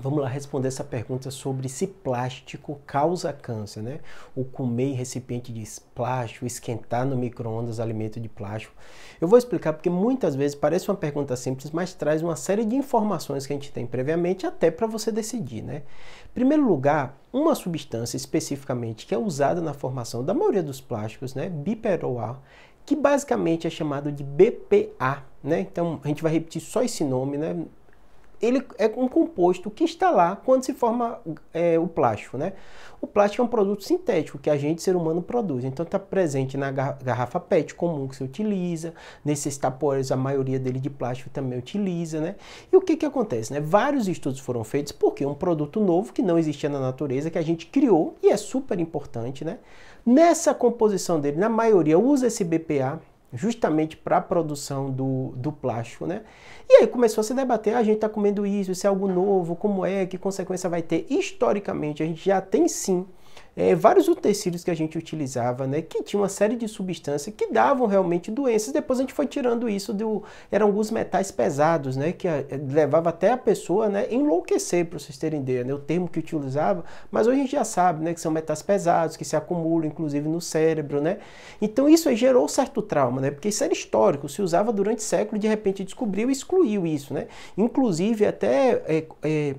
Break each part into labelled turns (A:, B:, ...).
A: Vamos lá responder essa pergunta sobre se plástico causa câncer, né? O comer em recipiente de plástico, esquentar no micro-ondas alimento de plástico. Eu vou explicar porque muitas vezes parece uma pergunta simples, mas traz uma série de informações que a gente tem previamente até para você decidir, né? Em primeiro lugar, uma substância especificamente que é usada na formação da maioria dos plásticos, né? Biperoar, que basicamente é chamado de BPA, né? Então a gente vai repetir só esse nome, né? ele é um composto que está lá quando se forma é, o plástico, né? O plástico é um produto sintético que a gente, ser humano, produz. Então está presente na garrafa PET comum que se utiliza, nesses tapoeiros a maioria dele de plástico também utiliza, né? E o que que acontece, né? Vários estudos foram feitos porque é um produto novo que não existia na natureza, que a gente criou e é super importante, né? Nessa composição dele, na maioria usa esse BPA, justamente para a produção do, do plástico, né? E aí começou a se debater, ah, a gente está comendo isso, isso é algo novo, como é, que consequência vai ter? Historicamente, a gente já tem sim é, vários utensílios que a gente utilizava, né, que tinha uma série de substâncias que davam realmente doenças. Depois a gente foi tirando isso do eram alguns metais pesados, né, que a, eh, levava até a pessoa, né, enlouquecer para vocês terem ideia, né, o termo que utilizava. Mas hoje a gente já sabe, né, que são metais pesados que se acumulam, inclusive no cérebro, né. Então isso gerou certo trauma, né, porque isso era histórico, se usava durante séculos, de repente descobriu e excluiu isso, né. Inclusive até é, é,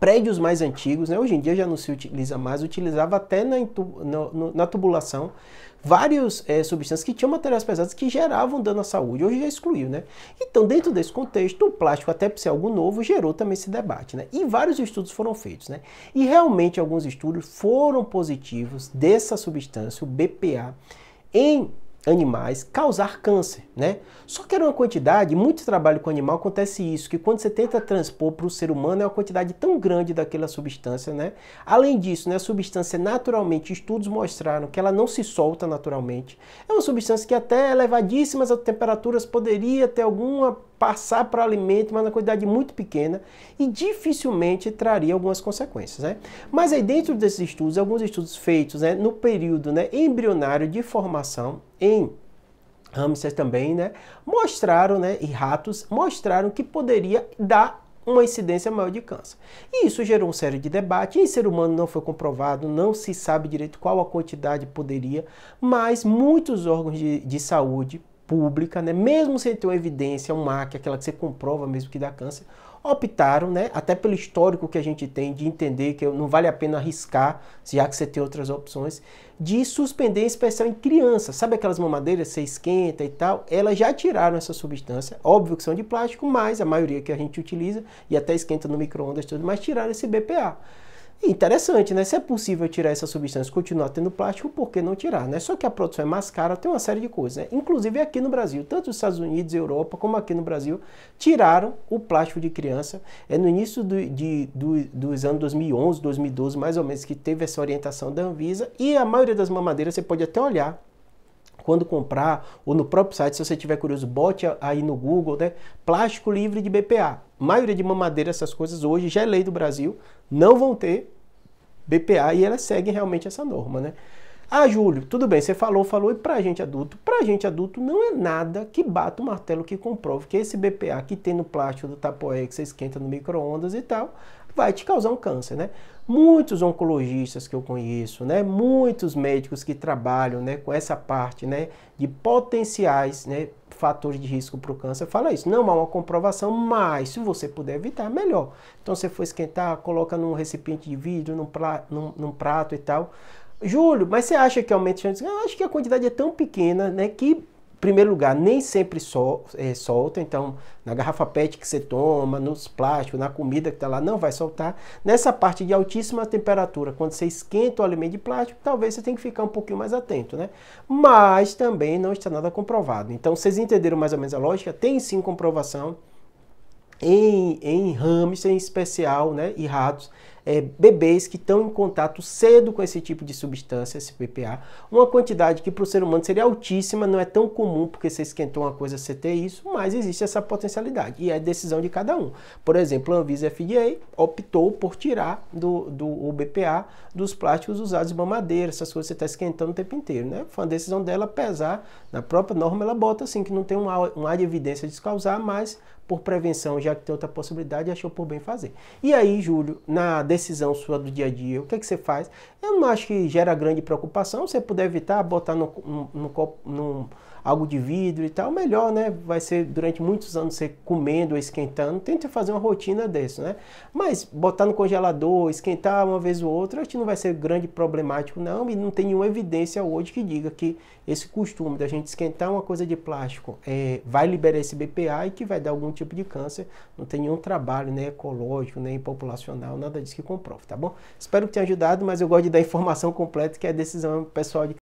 A: prédios mais antigos, né? hoje em dia já não se utiliza mais, utilizava até na, no, na tubulação várias é, eh, substâncias que tinham materiais pesados que geravam dano à saúde, hoje já excluiu, né? Então, dentro desse contexto, o plástico, até por ser algo novo, gerou também esse debate, né? E vários estudos foram feitos, né? E realmente alguns estudos foram positivos dessa substância, o BPA, em animais causar câncer, né? Só que era uma quantidade, muito trabalho com animal acontece isso, que quando você tenta transpor para o ser humano é uma quantidade tão grande daquela substância, né? Além disso, né, a substância naturalmente, estudos mostraram que ela não se solta naturalmente. É uma substância que até elevadíssimas temperaturas poderia ter alguma passar para alimento, mas na quantidade muito pequena e dificilmente traria algumas consequências, né? Mas aí dentro desses estudos, alguns estudos feitos né, no período né, embrionário de formação em hamsters também, né, mostraram, né, e ratos mostraram que poderia dar uma incidência maior de câncer. E isso gerou um série de debates. Em ser humano não foi comprovado, não se sabe direito qual a quantidade poderia, mas muitos órgãos de, de saúde pública, né, mesmo sem ter uma evidência, um MAC, aquela que você comprova mesmo que dá câncer, optaram, né, até pelo histórico que a gente tem de entender que não vale a pena arriscar, já que você tem outras opções, de suspender em especial em crianças. Sabe aquelas mamadeiras que você esquenta e tal? Elas já tiraram essa substância, óbvio que são de plástico, mas a maioria que a gente utiliza e até esquenta no micro-ondas tudo, mas tiraram esse BPA. Interessante, né? Se é possível tirar essas substâncias e continuar tendo plástico, por que não tirar? Né? Só que a produção é mais cara, tem uma série de coisas. Né? Inclusive aqui no Brasil, tanto os Estados Unidos e Europa, como aqui no Brasil, tiraram o plástico de criança. É no início do, de, do, dos anos 2011, 2012, mais ou menos, que teve essa orientação da Anvisa. E a maioria das mamadeiras, você pode até olhar, quando comprar ou no próprio site, se você tiver curioso, bote aí no Google, né? Plástico livre de BPA. A maioria de mamadeira, essas coisas hoje já é lei do Brasil, não vão ter BPA e elas seguem realmente essa norma, né? Ah, Júlio, tudo bem, você falou, falou, e pra gente adulto? Pra gente adulto não é nada que bata o martelo que comprove que esse BPA que tem no plástico do tapoé que você esquenta no micro-ondas e tal, vai te causar um câncer, né? Muitos oncologistas que eu conheço, né? Muitos médicos que trabalham, né, com essa parte, né, de potenciais, né, fatores de risco para o câncer, fala isso. Não há uma comprovação, mas se você puder evitar, melhor. Então você for esquentar, coloca num recipiente de vidro, num, pra, num, num prato e tal. Júlio, mas você acha que aumenta a chance? Eu acho que a quantidade é tão pequena, né, que, em primeiro lugar, nem sempre sol, é, solta. Então, na garrafa PET que você toma, nos plásticos, na comida que está lá, não vai soltar. Nessa parte de altíssima temperatura, quando você esquenta o alimento de plástico, talvez você tenha que ficar um pouquinho mais atento, né? Mas também não está nada comprovado. Então, vocês entenderam mais ou menos a lógica? Tem sim comprovação em, em hamster, em especial, né, e ratos, é, bebês que estão em contato cedo com esse tipo de substância, esse BPA, uma quantidade que para o ser humano seria altíssima, não é tão comum porque você esquentou uma coisa, você ter isso, mas existe essa potencialidade e é decisão de cada um. Por exemplo, a Anvisa FDA optou por tirar do, do o BPA dos plásticos usados em mamadeira, essas coisas que você está esquentando o tempo inteiro, né? Foi uma decisão dela pesar, na própria norma ela bota assim, que não tem um ar, um ar de evidência de causar, mas por prevenção, já que tem outra possibilidade, achou por bem fazer. E aí, Júlio, na decisão sua do dia a dia, o que, é que você faz? Eu não acho que gera grande preocupação, você puder evitar botar no, no, no, no algo de vidro e tal, melhor, né? Vai ser durante muitos anos você comendo, esquentando. Tenta fazer uma rotina dessa, né? Mas botar no congelador, esquentar uma vez ou outra, acho que não vai ser grande problemático, não. E não tem nenhuma evidência hoje que diga que esse costume da gente esquentar uma coisa de plástico é, vai liberar esse BPA e que vai dar algum tipo de câncer. Não tem nenhum trabalho né, ecológico, nem populacional, nada disso que comprove, tá bom? Espero que tenha ajudado, mas eu gosto de dar informação completa, que é a decisão pessoal de